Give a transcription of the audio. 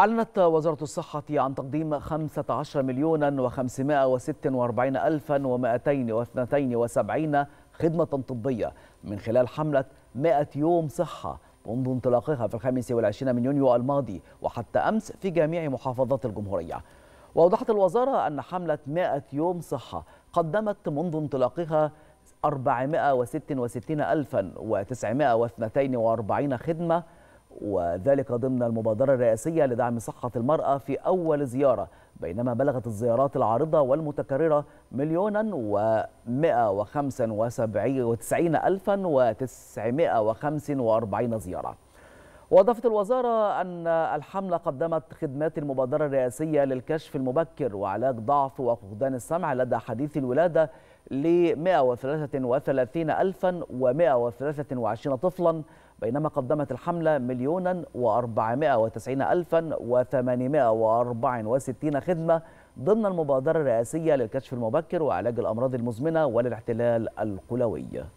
أعلنت وزارة الصحة عن تقديم 15 مليون و546 ألفا و272 خدمة طبية من خلال حملة 100 يوم صحة منذ انطلاقها في 25 من يونيو الماضي وحتى أمس في جميع محافظات الجمهورية وأوضحت الوزارة أن حملة 100 يوم صحة قدمت منذ انطلاقها 466 ألفا و942 خدمة وذلك ضمن المبادرة الرئاسية لدعم صحة المرأة في أول زيارة بينما بلغت الزيارات العارضة والمتكررة مليونا ومائة وخمسة وسبعين وتسعين ألفا وتسعمائة وخمس وأربعين زيارة وأضافت الوزارة أن الحملة قدمت خدمات المبادرة الرئاسية للكشف المبكر وعلاج ضعف وفقدان السمع لدى حديث الولادة ل 133123 طفلا بينما قدمت الحملة مليونا و 490864 خدمة ضمن المبادرة الرئاسية للكشف المبكر وعلاج الأمراض المزمنة وللاحتلال القلوي